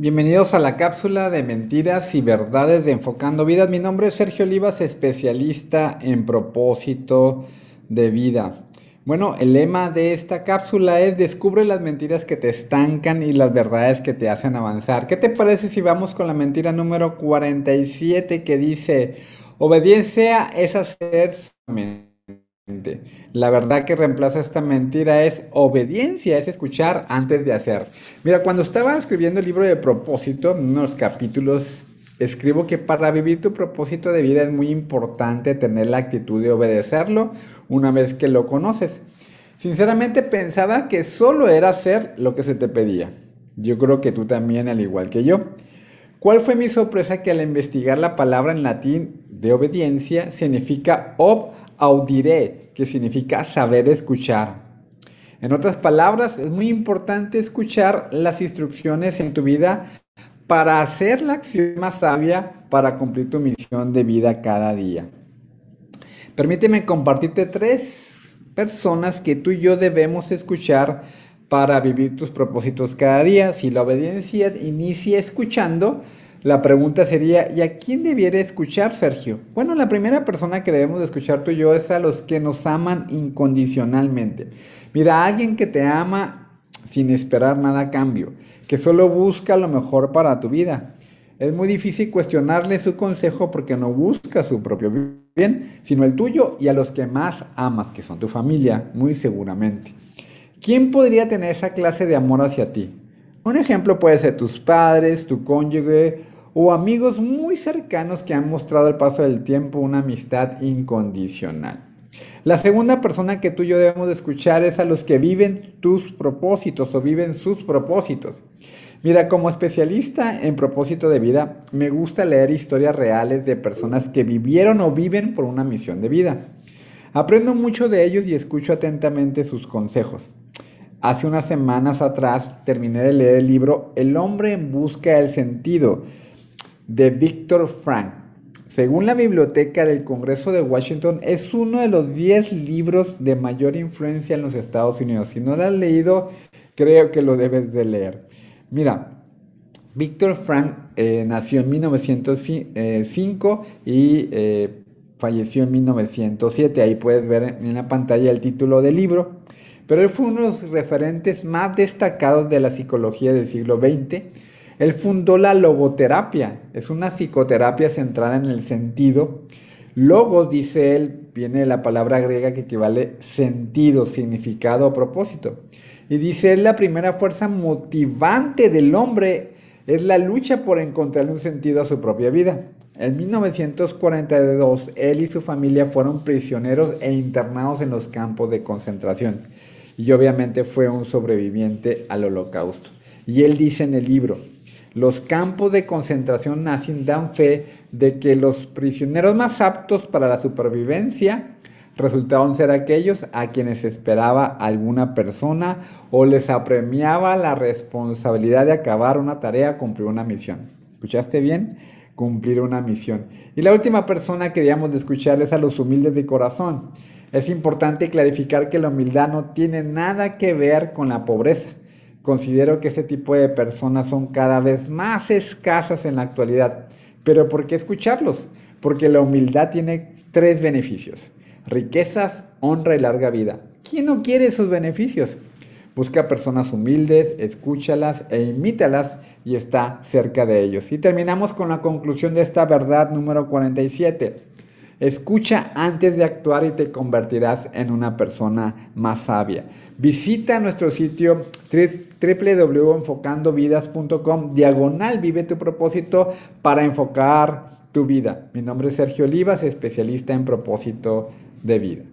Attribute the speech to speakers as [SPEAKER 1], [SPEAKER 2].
[SPEAKER 1] Bienvenidos a la cápsula de mentiras y verdades de Enfocando Vidas. Mi nombre es Sergio Olivas, especialista en propósito de vida. Bueno, el lema de esta cápsula es descubre las mentiras que te estancan y las verdades que te hacen avanzar. ¿Qué te parece si vamos con la mentira número 47 que dice obediencia es hacer la verdad que reemplaza esta mentira es obediencia, es escuchar antes de hacer. Mira, cuando estaba escribiendo el libro de propósito, en unos capítulos, escribo que para vivir tu propósito de vida es muy importante tener la actitud de obedecerlo una vez que lo conoces. Sinceramente pensaba que solo era hacer lo que se te pedía. Yo creo que tú también, al igual que yo. ¿Cuál fue mi sorpresa que al investigar la palabra en latín de obediencia significa ob Audiré, que significa saber escuchar. En otras palabras, es muy importante escuchar las instrucciones en tu vida para hacer la acción más sabia para cumplir tu misión de vida cada día. Permíteme compartirte tres personas que tú y yo debemos escuchar para vivir tus propósitos cada día. Si la obediencia inicia escuchando, la pregunta sería, ¿y a quién debiera escuchar, Sergio? Bueno, la primera persona que debemos escuchar tú y yo es a los que nos aman incondicionalmente. Mira, alguien que te ama sin esperar nada a cambio, que solo busca lo mejor para tu vida. Es muy difícil cuestionarle su consejo porque no busca su propio bien, sino el tuyo y a los que más amas, que son tu familia, muy seguramente. ¿Quién podría tener esa clase de amor hacia ti? Un ejemplo puede ser tus padres, tu cónyuge, o amigos muy cercanos que han mostrado al paso del tiempo una amistad incondicional. La segunda persona que tú y yo debemos escuchar es a los que viven tus propósitos o viven sus propósitos. Mira, como especialista en propósito de vida, me gusta leer historias reales de personas que vivieron o viven por una misión de vida. Aprendo mucho de ellos y escucho atentamente sus consejos. Hace unas semanas atrás terminé de leer el libro El hombre en busca del sentido de Víctor Frank. Según la Biblioteca del Congreso de Washington, es uno de los 10 libros de mayor influencia en los Estados Unidos. Si no lo has leído, creo que lo debes de leer. Mira, Víctor Frank eh, nació en 1905 y eh, falleció en 1907. Ahí puedes ver en la pantalla el título del libro. Pero él fue uno de los referentes más destacados de la psicología del siglo XX él fundó la logoterapia, es una psicoterapia centrada en el sentido. Logos, dice él, viene de la palabra griega que equivale sentido, significado o propósito. Y dice, es la primera fuerza motivante del hombre, es la lucha por encontrarle un sentido a su propia vida. En 1942, él y su familia fueron prisioneros e internados en los campos de concentración. Y obviamente fue un sobreviviente al holocausto. Y él dice en el libro, los campos de concentración nazis dan fe de que los prisioneros más aptos para la supervivencia resultaban ser aquellos a quienes esperaba alguna persona o les apremiaba la responsabilidad de acabar una tarea, cumplir una misión. ¿Escuchaste bien? Cumplir una misión. Y la última persona que debíamos de escuchar es a los humildes de corazón. Es importante clarificar que la humildad no tiene nada que ver con la pobreza. Considero que este tipo de personas son cada vez más escasas en la actualidad. Pero ¿por qué escucharlos? Porque la humildad tiene tres beneficios. Riquezas, honra y larga vida. ¿Quién no quiere esos beneficios? Busca personas humildes, escúchalas e imítalas y está cerca de ellos. Y terminamos con la conclusión de esta verdad número 47. Escucha antes de actuar y te convertirás en una persona más sabia. Visita nuestro sitio www.enfocandovidas.com diagonal vive tu propósito para enfocar tu vida. Mi nombre es Sergio Olivas, especialista en propósito de vida.